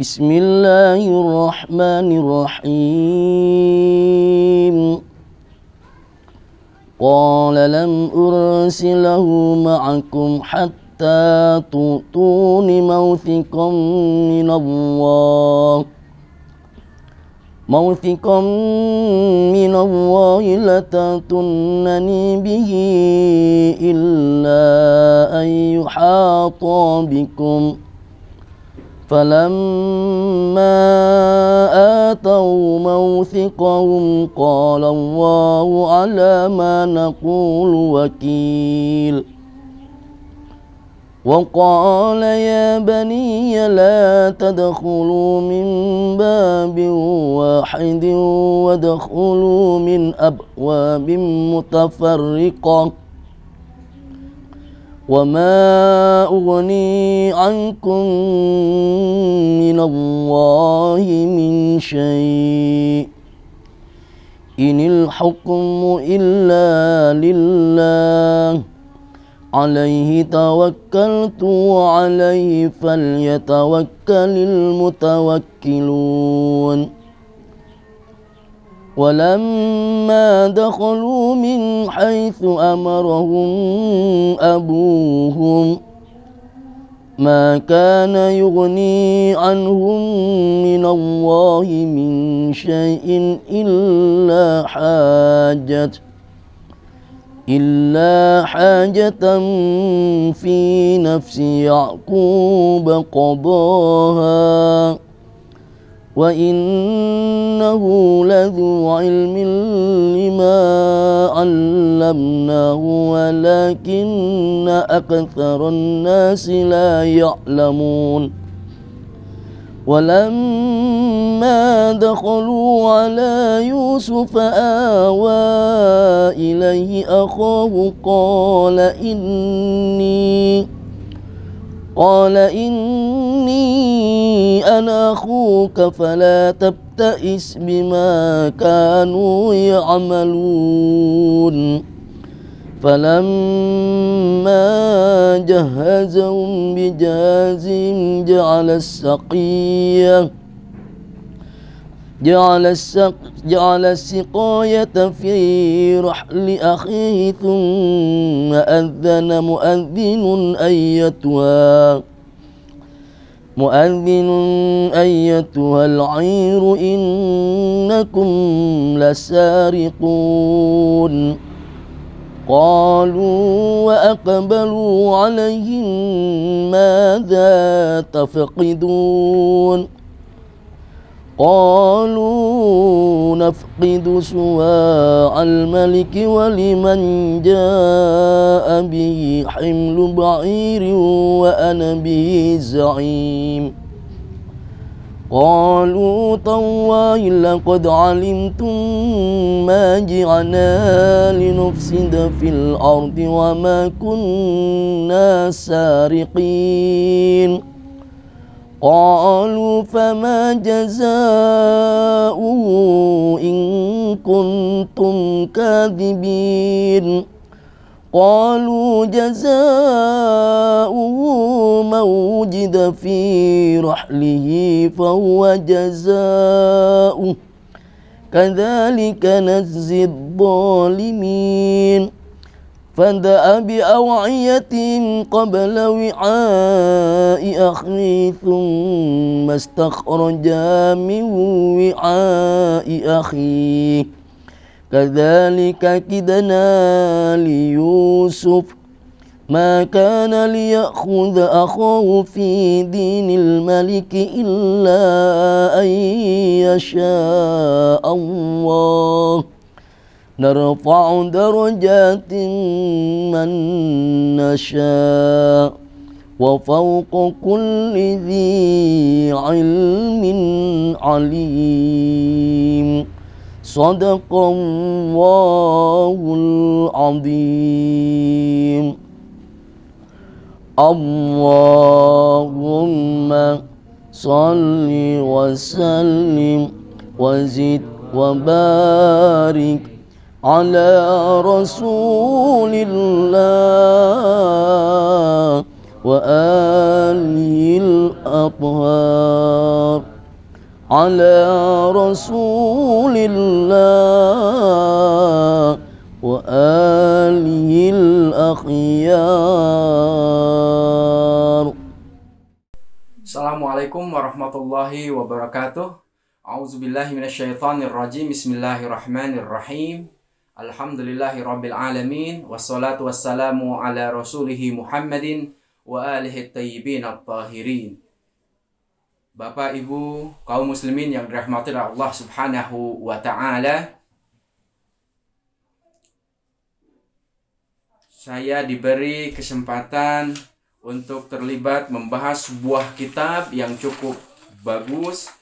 بسم الله الرحمن الرحيم قال لم أرسله معكم حتى تؤتون موثقا من الله موثقا من الله لتأتنني به إلا أن يحاط بكم ۖ فلما آتوا موثقهم قال الله على ما نقول وكيل وقال يا بني لا تدخلوا من باب واحد وادخلوا من أبواب متفرقة وما أغني عنكم من الله من شيء إن الحكم إلا لله عليه توكلت وعليه فليتوكل المتوكلون ولما دخلوا من حيث أمرهم أبوهم ما كان يغني عنهم من الله من شيء إلا حاجة إلا حاجة في نفس يعقوب قضاها وإنه لذو علم لما علمناه ولكن أكثر الناس لا يعلمون ولما دخلوا على يوسف آوى إليه أخاه قال إني قال إني كان أخوك فلا تبتئس بما كانوا يعملون فلما جهزهم بجازهم جعل السقيه جعل السق جعل السقاية في رحل أخيه ثم أذن مؤذن أيتها مؤذن أيتها العير إنكم لسارقون قالوا وأقبلوا عليهم ماذا تفقدون قالوا نفقد سواع الملك ولمن جاء به حمل بعير وأنا به زعيم قالوا طوال لقد علمتم ما جعنا لنفسد في الأرض وما كنا سارقين قالوا فما جزاؤه إن كنتم كاذبين قالوا جزاؤه من وجد في رحله فهو جزاؤه كذلك نجزي الظالمين فدأ بأوعية قبل وعاء أخيه ثم استخرج من وعاء أخيه كذلك كدنا ليوسف ما كان ليأخذ أخاه في دين الملك إلا أن يشاء الله نرفع درجات من نشاء وفوق كل ذي علم عليم صدق الله العظيم اللهم صل وسلم وزد وبارك على رسول الله وآله الأطهار على رسول الله وآله الأخيار السلام عليكم ورحمة الله وبركاته أعوذ بالله من الشيطان الرجيم بسم الله الرحمن الرحيم Alhamdulillahi Rabbil Alamin Wassalatu wassalamu ala rasulihi Muhammadin Wa alihi tayyibin at-tahirin Bapak, Ibu, kaum muslimin yang dirahmati Allah subhanahu wa ta'ala Saya diberi kesempatan untuk terlibat membahas sebuah kitab yang cukup bagus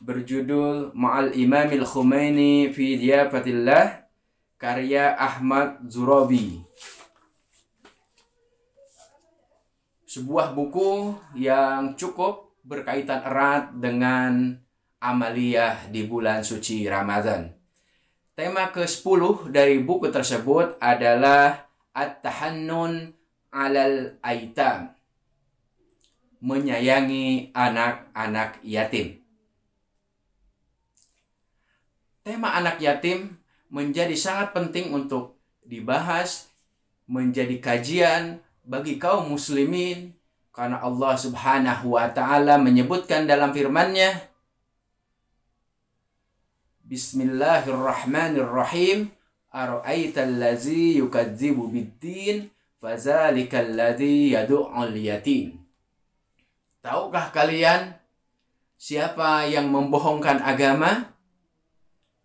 Berjudul Ma'al Imamil Khomeini fi Diyafatillah karya Ahmad Zurabi. Sebuah buku yang cukup berkaitan erat dengan amaliyah di bulan suci Ramadan. Tema ke-10 dari buku tersebut adalah At-Tahannun alal Aitam. Menyayangi anak-anak yatim. Tema anak yatim menjadi sangat penting untuk dibahas, menjadi kajian bagi kaum muslimin karena Allah Subhanahu wa taala menyebutkan dalam firman-Nya Bismillahirrahmanirrahim Ara'aitallazi yukadzibu bid-din yad'ul yatim Tahukah kalian siapa yang membohongkan agama?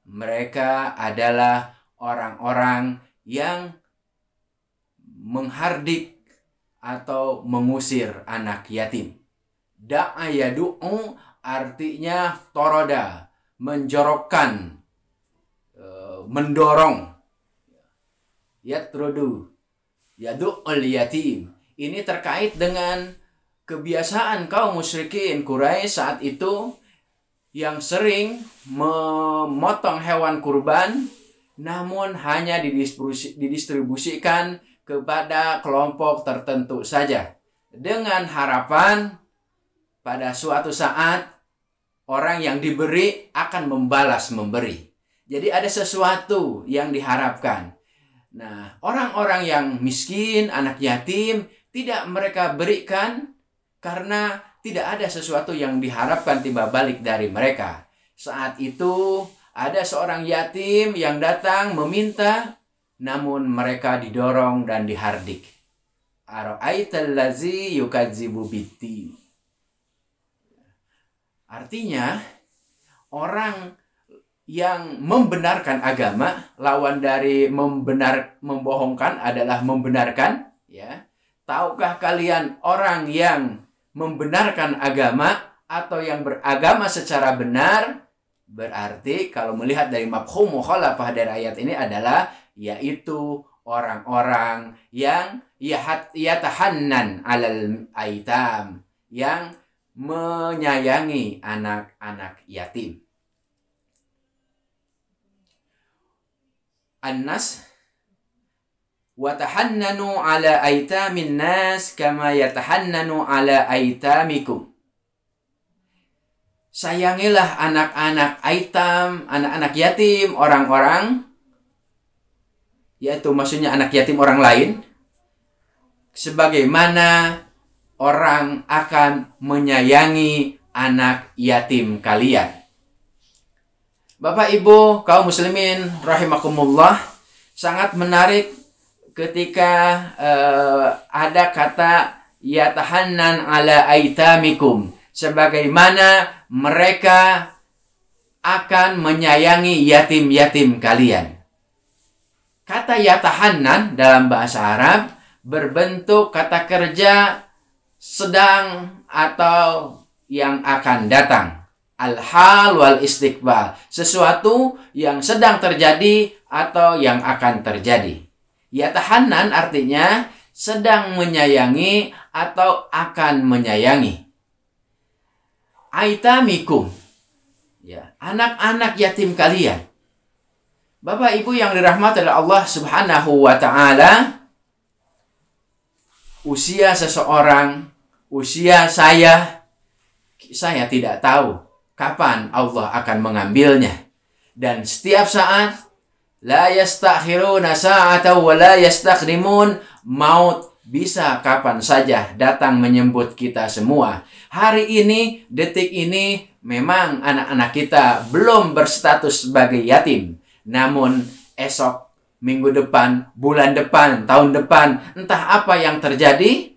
Mereka adalah orang-orang yang menghardik atau mengusir anak yatim. Da'a yadu'u artinya toroda, menjorokkan, eh, mendorong. Yatrodu, yadu'ul yatim. Ini terkait dengan kebiasaan kaum musyrikin Quraisy saat itu yang sering memotong hewan kurban namun hanya didistribusi, didistribusikan kepada kelompok tertentu saja dengan harapan pada suatu saat orang yang diberi akan membalas memberi. Jadi ada sesuatu yang diharapkan. Nah, orang-orang yang miskin, anak yatim tidak mereka berikan karena tidak ada sesuatu yang diharapkan tiba balik dari mereka. Saat itu ada seorang yatim yang datang meminta, namun mereka didorong dan dihardik. Artinya, orang yang membenarkan agama lawan dari membenar membohongkan adalah membenarkan ya tahukah kalian orang yang membenarkan agama atau yang beragama secara benar berarti kalau melihat dari mafhum mukhalafah dari ayat ini adalah yaitu orang-orang yang yahat yatahannan alal aitam yang menyayangi anak-anak yatim. Anas watahannanu ala aitamin nas kama yatahannanu ala aitamikum. Sayangilah anak-anak aitam, anak-anak yatim, orang-orang yaitu maksudnya anak yatim orang lain sebagaimana orang akan menyayangi anak yatim kalian. Bapak Ibu, kaum muslimin rahimakumullah, sangat menarik ketika uh, ada kata yatahanan ala aitamikum sebagaimana mereka akan menyayangi yatim-yatim kalian. Kata yatahannan dalam bahasa Arab berbentuk kata kerja sedang atau yang akan datang. Al-hal wal istiqbal. Sesuatu yang sedang terjadi atau yang akan terjadi. Ya tahanan artinya sedang menyayangi atau akan menyayangi. Aitamikum. Ya, anak-anak yatim kalian. Bapak Ibu yang dirahmati oleh Allah Subhanahu wa taala, usia seseorang, usia saya, saya tidak tahu kapan Allah akan mengambilnya. Dan setiap saat La yastakhiruna sa'ata wa la yastakhrimun maut bisa kapan saja datang menyebut kita semua. Hari ini, detik ini, memang anak-anak kita belum berstatus sebagai yatim. Namun, esok, minggu depan, bulan depan, tahun depan, entah apa yang terjadi,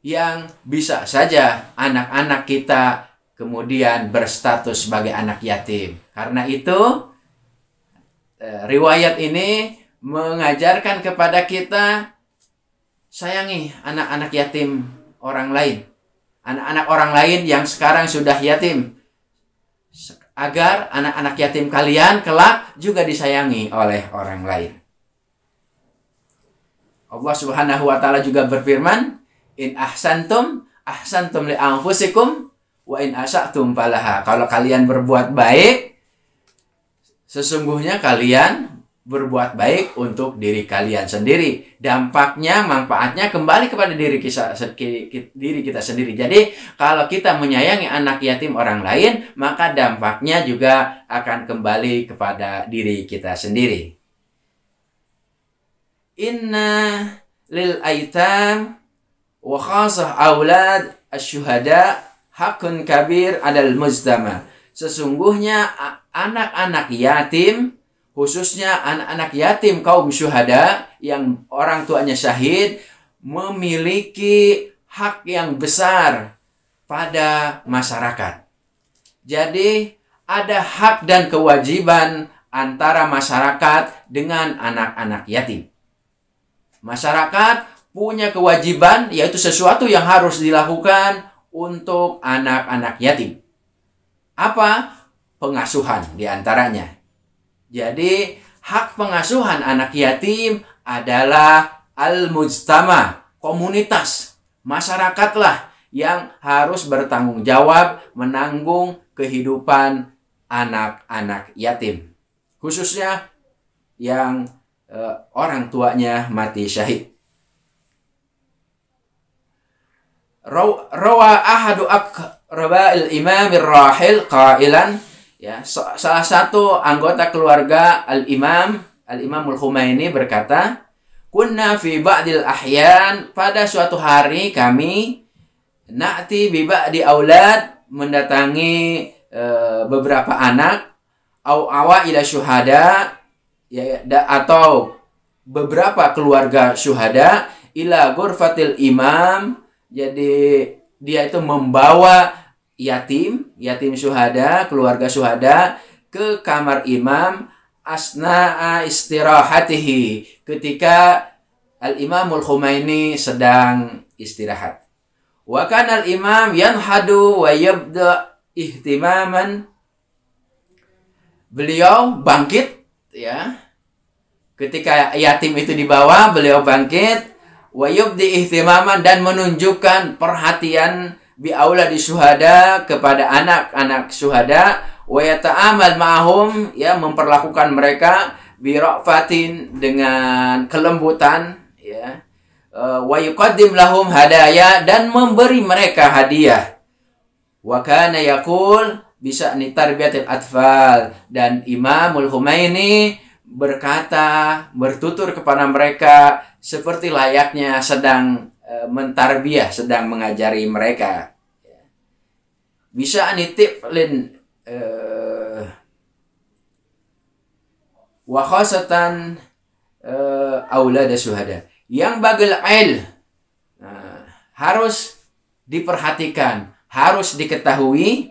yang bisa saja anak-anak kita kemudian berstatus sebagai anak yatim. Karena itu, Eh, riwayat ini mengajarkan kepada kita sayangi anak-anak yatim orang lain. Anak-anak orang lain yang sekarang sudah yatim. Agar anak-anak yatim kalian kelak juga disayangi oleh orang lain. Allah Subhanahu wa taala juga berfirman, "In ahsantum ahsantum li anfusikum wa in asatum falaha." Kalau kalian berbuat baik, Sesungguhnya kalian berbuat baik untuk diri kalian sendiri. Dampaknya, manfaatnya kembali kepada diri kita, diri kita sendiri. Jadi, kalau kita menyayangi anak yatim orang lain, maka dampaknya juga akan kembali kepada diri kita sendiri. Inna lil aitam wa khasah awlad asyuhada hakun kabir adal muzdamah. Sesungguhnya anak-anak yatim, khususnya anak-anak yatim kaum syuhada yang orang tuanya syahid, memiliki hak yang besar pada masyarakat. Jadi, ada hak dan kewajiban antara masyarakat dengan anak-anak yatim. Masyarakat punya kewajiban, yaitu sesuatu yang harus dilakukan untuk anak-anak yatim. Apa? Pengasuhan diantaranya. Jadi hak pengasuhan anak yatim adalah al-mujtama, komunitas, masyarakatlah yang harus bertanggung jawab menanggung kehidupan anak-anak yatim. Khususnya yang eh, orang tuanya mati syahid. Rawa ahadu Raba'il Imam Rahil qailan ya salah satu anggota keluarga Al-Imam Al-Imamul Khomeini berkata, "Kunna fi ba'dil ahyan, pada suatu hari kami na'ti bi ba'di aulad mendatangi e, beberapa anak au awa ila syuhada ya da, atau beberapa keluarga syuhada ila gurfatil imam jadi dia itu membawa yatim, yatim syuhada, keluarga syuhada ke kamar imam asna'a istirahatihi ketika al-imamul Khomeini sedang istirahat. Wa kana al-imam yanhadu wa yabda ihtimaman beliau bangkit ya ketika yatim itu dibawa beliau bangkit wayubdi ihtimaman dan menunjukkan perhatian bi aula di syuhada kepada anak-anak syuhada wa ma'hum ya memperlakukan mereka bi dengan kelembutan ya e, wa yuqaddim lahum hadaya dan memberi mereka hadiah wa kana yaqul bisa ni tarbiyatil atfal dan Imamul Humaini berkata, bertutur kepada mereka seperti layaknya sedang e, mentarbiah, sedang mengajari mereka. Bisa anitip lin e, aula khasatan e, suhada. Yang bagel il e, harus diperhatikan, harus diketahui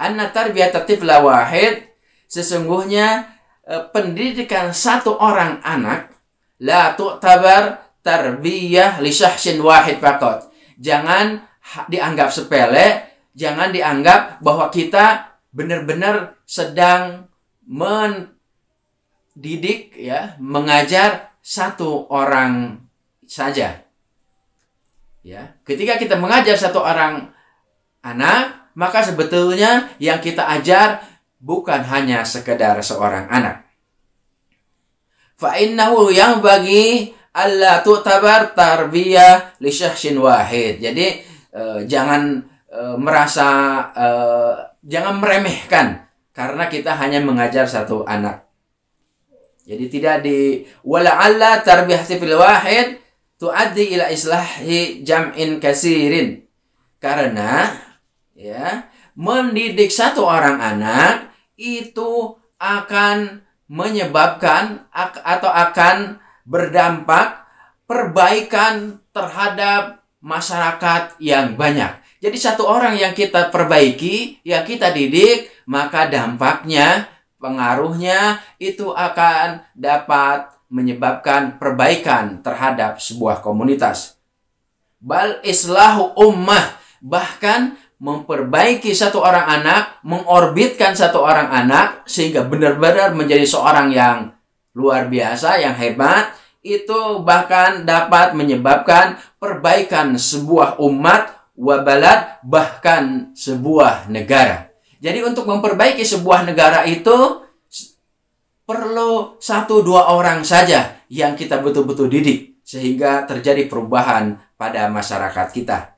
anna tarbiyatatif wahid sesungguhnya Eh, pendidikan satu orang anak la tu'tabar tarbiyah li syahsin wahid fakot. Jangan dianggap sepele, jangan dianggap bahwa kita benar-benar sedang mendidik ya, mengajar satu orang saja. Ya, ketika kita mengajar satu orang anak, maka sebetulnya yang kita ajar bukan hanya sekedar seorang anak. Fa'innahu yang bagi Allah tu'tabar tarbiyah li syahsin wahid. Jadi eh, jangan eh, merasa eh, jangan meremehkan karena kita hanya mengajar satu anak. Jadi tidak di wala Allah tarbiyah fil wahid tuaddi ila islahi jam'in kasirin. Karena ya mendidik satu orang anak itu akan menyebabkan atau akan berdampak perbaikan terhadap masyarakat yang banyak. Jadi satu orang yang kita perbaiki, yang kita didik, maka dampaknya, pengaruhnya itu akan dapat menyebabkan perbaikan terhadap sebuah komunitas. Bal islahu ummah, bahkan memperbaiki satu orang anak, mengorbitkan satu orang anak sehingga benar-benar menjadi seorang yang luar biasa, yang hebat, itu bahkan dapat menyebabkan perbaikan sebuah umat, wabalat, bahkan sebuah negara. Jadi untuk memperbaiki sebuah negara itu perlu satu dua orang saja yang kita betul-betul didik sehingga terjadi perubahan pada masyarakat kita.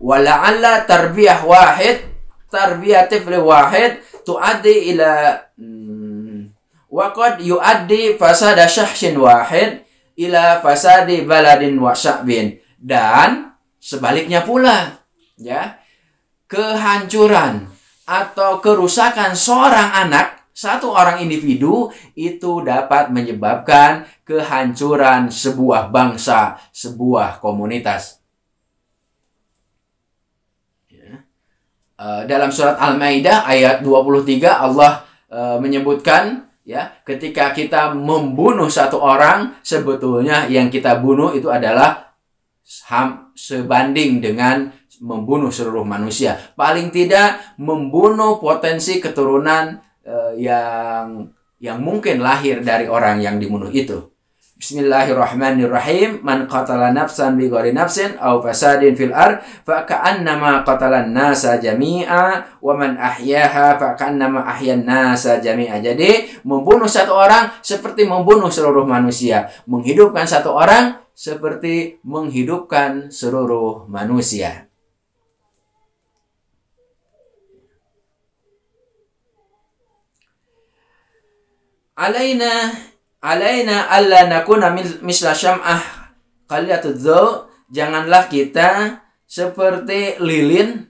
Wala'alla tarbiyah wahid tarbiyah tifli wahid tu'addi ila hmm, waqad yu'addi fasada syahsin wahid ila fasadi baladin wa sya'bin dan sebaliknya pula ya kehancuran atau kerusakan seorang anak satu orang individu itu dapat menyebabkan kehancuran sebuah bangsa, sebuah komunitas. Eh, dalam surat Al-Maidah ayat 23 Allah uh, menyebutkan ya ketika kita membunuh satu orang sebetulnya yang kita bunuh itu adalah ham sebanding dengan membunuh seluruh manusia. Paling tidak membunuh potensi keturunan uh, yang yang mungkin lahir dari orang yang dibunuh itu. Bismillahirrahmanirrahim. Man qatala nafsan bi ghairi nafsin aw fasadin fil ard fa ka'annama qatala nasa jami'a wa man ahyaha fa ka'annama ahyan nasa jami'a. Jadi, membunuh satu orang seperti membunuh seluruh manusia, menghidupkan satu orang seperti menghidupkan seluruh manusia. Alaina Alaina alla nakuna misla syam'ah qalilatudz janganlah kita seperti lilin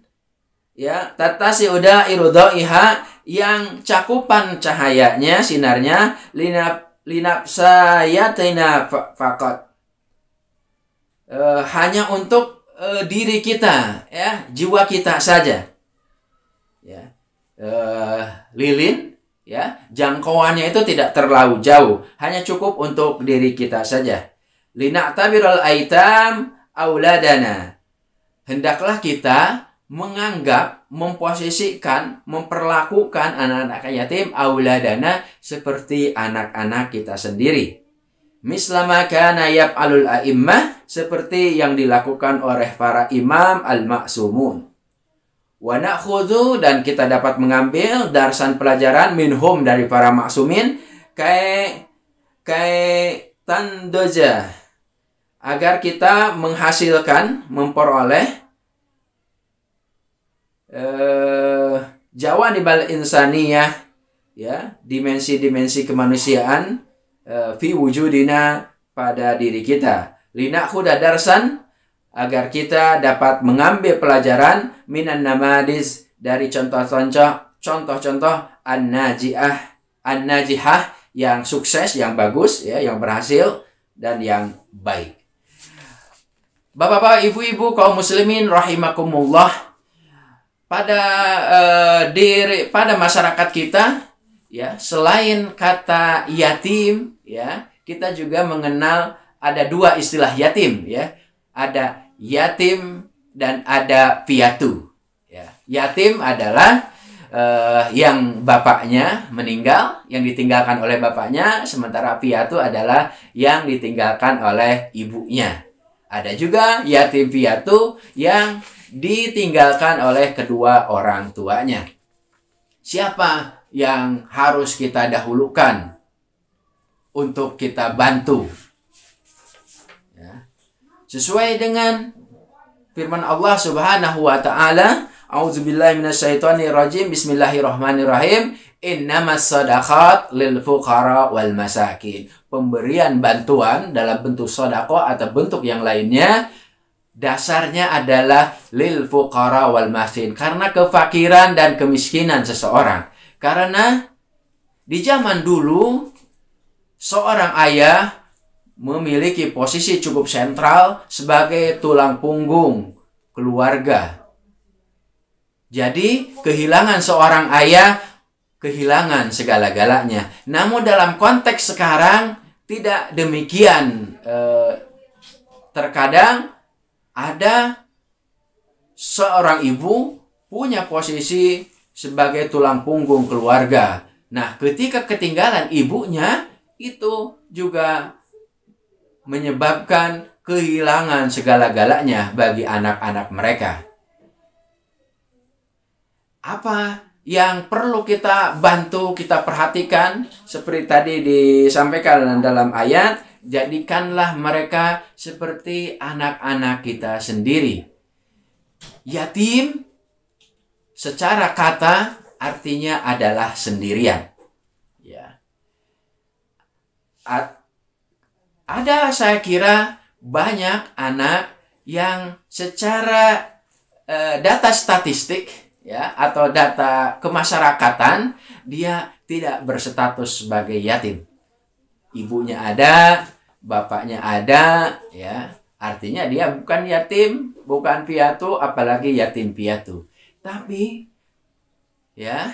ya tata si udah irudaiha yang cakupan cahayanya sinarnya linap linap saya tina fakot e, hanya untuk e, diri kita ya jiwa kita saja ya e, lilin ya jangkauannya itu tidak terlalu jauh hanya cukup untuk diri kita saja lina tabirul aitam auladana hendaklah kita menganggap, memposisikan, memperlakukan anak-anak yatim auladana seperti anak-anak kita sendiri. Mislama kana alul a'immah seperti yang dilakukan oleh para imam al maksumun Wa khudu dan kita dapat mengambil darsan pelajaran minhum dari para maksumin kai kai tandoja agar kita menghasilkan memperoleh eh, jawanibal insaniyah ya dimensi-dimensi kemanusiaan eh, fi wujudina pada diri kita lina darsan agar kita dapat mengambil pelajaran minan namadis dari contoh-contoh contoh-contoh an-najiah an-najihah yang sukses, yang bagus ya, yang berhasil dan yang baik. Bapak-bapak, ibu-ibu, kaum muslimin rahimakumullah pada uh, diri pada masyarakat kita ya, selain kata yatim ya, kita juga mengenal ada dua istilah yatim ya ada yatim dan ada piatu. Ya. Yatim adalah uh, yang bapaknya meninggal, yang ditinggalkan oleh bapaknya, sementara piatu adalah yang ditinggalkan oleh ibunya. Ada juga yatim piatu yang ditinggalkan oleh kedua orang tuanya. Siapa yang harus kita dahulukan untuk kita bantu sesuai dengan firman Allah Subhanahu wa taala auzubillahi minasyaitonirrajim Bismillahirrahmanirrahim Innamas sadaqat lil fuqara wal masakin Pemberian bantuan dalam bentuk sodako atau bentuk yang lainnya Dasarnya adalah lil fuqara wal masakin Karena kefakiran dan kemiskinan seseorang Karena di zaman dulu Seorang ayah memiliki posisi cukup sentral sebagai tulang punggung keluarga. Jadi, kehilangan seorang ayah, kehilangan segala-galanya. Namun dalam konteks sekarang tidak demikian. E, terkadang ada seorang ibu punya posisi sebagai tulang punggung keluarga. Nah, ketika ketinggalan ibunya itu juga menyebabkan kehilangan segala-galanya bagi anak-anak mereka. Apa yang perlu kita bantu, kita perhatikan seperti tadi disampaikan dalam ayat, jadikanlah mereka seperti anak-anak kita sendiri. Yatim secara kata artinya adalah sendirian. Ya ada saya kira banyak anak yang secara e, data statistik ya atau data kemasyarakatan dia tidak berstatus sebagai yatim. Ibunya ada, bapaknya ada ya. Artinya dia bukan yatim, bukan piatu apalagi yatim piatu. Tapi ya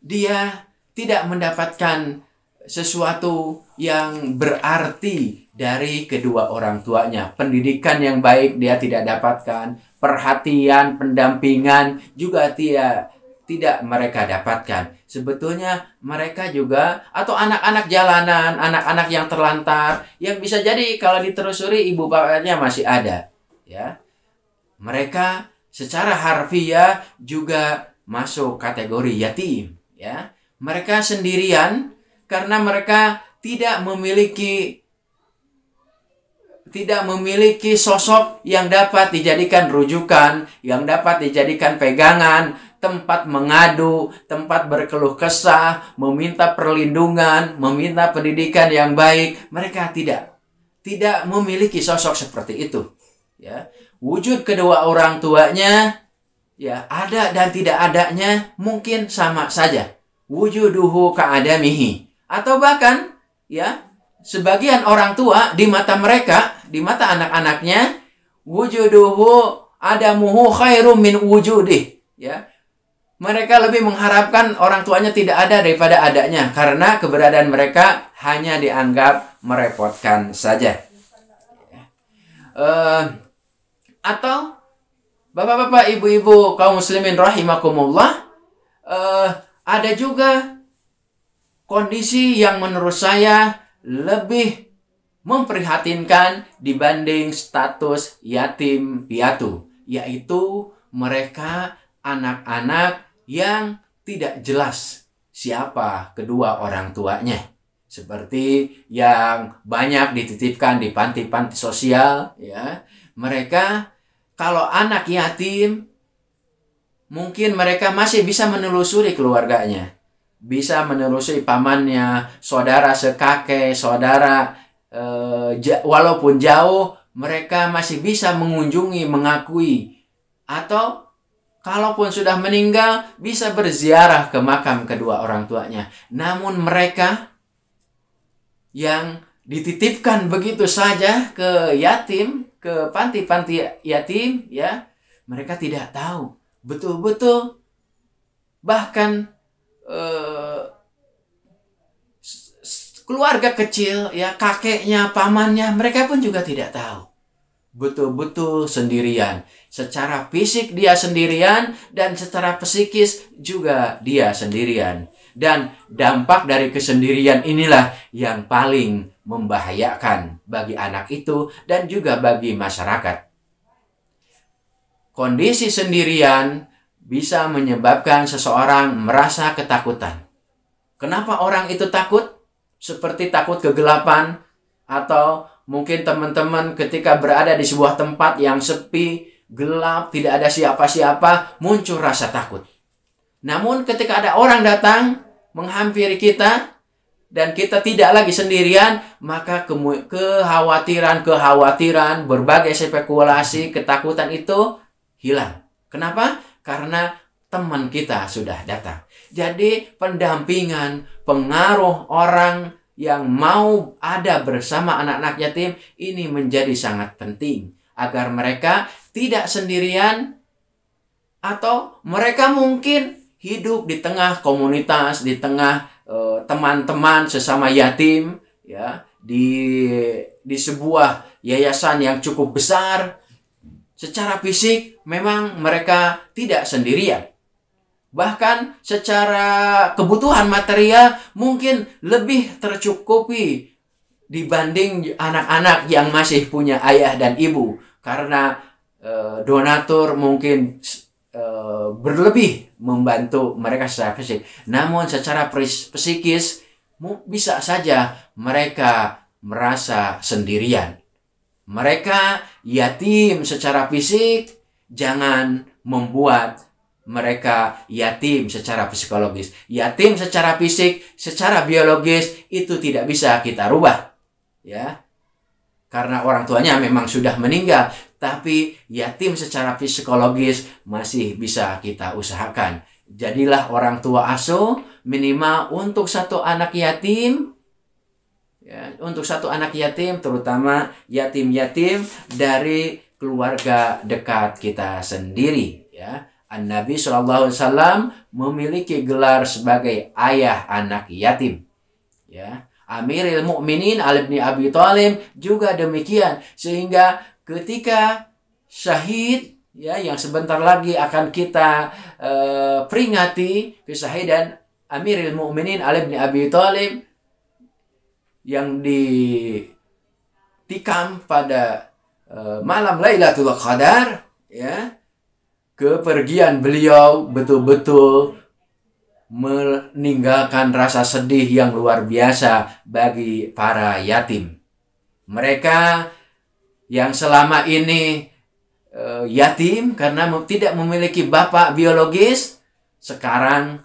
dia tidak mendapatkan sesuatu yang berarti dari kedua orang tuanya. Pendidikan yang baik dia tidak dapatkan, perhatian, pendampingan juga dia tidak mereka dapatkan. Sebetulnya mereka juga atau anak-anak jalanan, anak-anak yang terlantar yang bisa jadi kalau ditelusuri ibu bapaknya masih ada, ya. Mereka secara harfiah juga masuk kategori yatim, ya. Mereka sendirian karena mereka tidak memiliki tidak memiliki sosok yang dapat dijadikan rujukan, yang dapat dijadikan pegangan, tempat mengadu, tempat berkeluh kesah, meminta perlindungan, meminta pendidikan yang baik. Mereka tidak tidak memiliki sosok seperti itu. Ya. Wujud kedua orang tuanya ya ada dan tidak adanya mungkin sama saja. Wujuduhu ka'adamihi atau bahkan ya, sebagian orang tua di mata mereka, di mata anak-anaknya, wujuduhu muhu khairum min wujudih, ya. Mereka lebih mengharapkan orang tuanya tidak ada daripada adanya karena keberadaan mereka hanya dianggap merepotkan saja. Uh, atau bapak-bapak, ibu-ibu kaum muslimin rahimakumullah, uh, ada juga kondisi yang menurut saya lebih memprihatinkan dibanding status yatim piatu, yaitu mereka anak-anak yang tidak jelas siapa kedua orang tuanya. Seperti yang banyak dititipkan di panti-panti sosial ya. Mereka kalau anak yatim mungkin mereka masih bisa menelusuri keluarganya bisa menerusi pamannya, saudara sekake, saudara e, walaupun jauh mereka masih bisa mengunjungi, mengakui atau kalaupun sudah meninggal bisa berziarah ke makam kedua orang tuanya. Namun mereka yang dititipkan begitu saja ke yatim, ke panti-panti yatim ya, mereka tidak tahu betul-betul bahkan Eh, keluarga kecil ya kakeknya pamannya mereka pun juga tidak tahu betul-betul sendirian secara fisik dia sendirian dan secara psikis juga dia sendirian dan dampak dari kesendirian inilah yang paling membahayakan bagi anak itu dan juga bagi masyarakat kondisi sendirian bisa menyebabkan seseorang merasa ketakutan. Kenapa orang itu takut? Seperti takut kegelapan atau mungkin teman-teman ketika berada di sebuah tempat yang sepi, gelap, tidak ada siapa-siapa, muncul rasa takut. Namun ketika ada orang datang menghampiri kita dan kita tidak lagi sendirian, maka kekhawatiran-kekhawatiran, berbagai spekulasi, ketakutan itu hilang. Kenapa? karena teman kita sudah datang. Jadi pendampingan, pengaruh orang yang mau ada bersama anak-anak yatim ini menjadi sangat penting agar mereka tidak sendirian atau mereka mungkin hidup di tengah komunitas, di tengah eh, teman-teman sesama yatim ya, di di sebuah yayasan yang cukup besar secara fisik memang mereka tidak sendirian. Bahkan secara kebutuhan material mungkin lebih tercukupi dibanding anak-anak yang masih punya ayah dan ibu karena e, donatur mungkin e, berlebih membantu mereka secara fisik. Namun secara psikis bisa saja mereka merasa sendirian. Mereka yatim secara fisik jangan membuat mereka yatim secara psikologis. Yatim secara fisik, secara biologis itu tidak bisa kita rubah. Ya. Karena orang tuanya memang sudah meninggal, tapi yatim secara psikologis masih bisa kita usahakan. Jadilah orang tua asuh minimal untuk satu anak yatim ya, untuk satu anak yatim terutama yatim-yatim dari keluarga dekat kita sendiri ya An Nabi Shallallahu Alaihi Wasallam memiliki gelar sebagai ayah anak yatim ya Amiril Mukminin Ali bin Abi Thalib juga demikian sehingga ketika syahid ya yang sebentar lagi akan kita uh, peringati kesahidan Amiril Mukminin Ali bin Abi Thalib yang ditikam pada Eh, malam Lailatul Qadar ya kepergian beliau betul-betul meninggalkan rasa sedih yang luar biasa bagi para yatim. Mereka yang selama ini e, yatim karena tidak memiliki bapak biologis, sekarang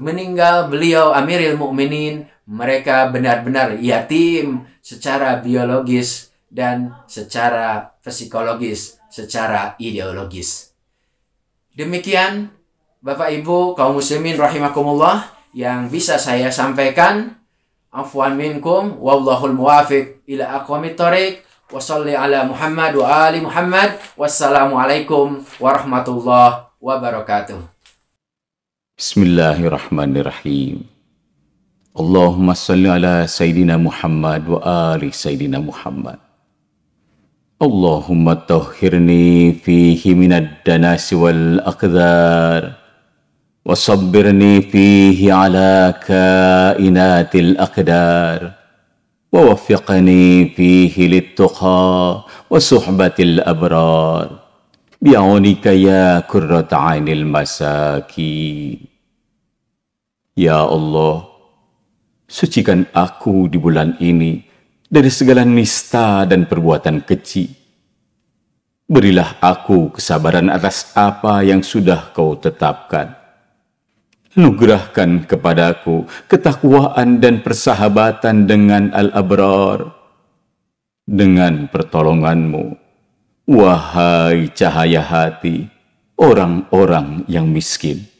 meninggal beliau Amiril Mukminin, mereka benar-benar yatim secara biologis dan secara psikologis, secara ideologis. Demikian Bapak Ibu kaum muslimin rahimakumullah yang bisa saya sampaikan. Afwan minkum wallahul muwafiq ila aqwamit thariq Wassalli ala Muhammad wa ali Muhammad. Wassalamualaikum warahmatullahi wabarakatuh. Bismillahirrahmanirrahim. Allahumma salli ala Sayyidina Muhammad wa ali Sayyidina Muhammad. اللهم طهرني فيه من الدناس والأقدار وصبرني فيه على كائنات الأقدار ووفقني فيه للتقى وصحبة الأبرار بعونك يا كرة عين المساكين يا الله sucikan أكو di bulan ini dari segala nista dan perbuatan keji. Berilah aku kesabaran atas apa yang sudah kau tetapkan. Nugerahkan kepadaku ketakwaan dan persahabatan dengan Al-Abrar. Dengan pertolonganmu, wahai cahaya hati, orang-orang yang miskin.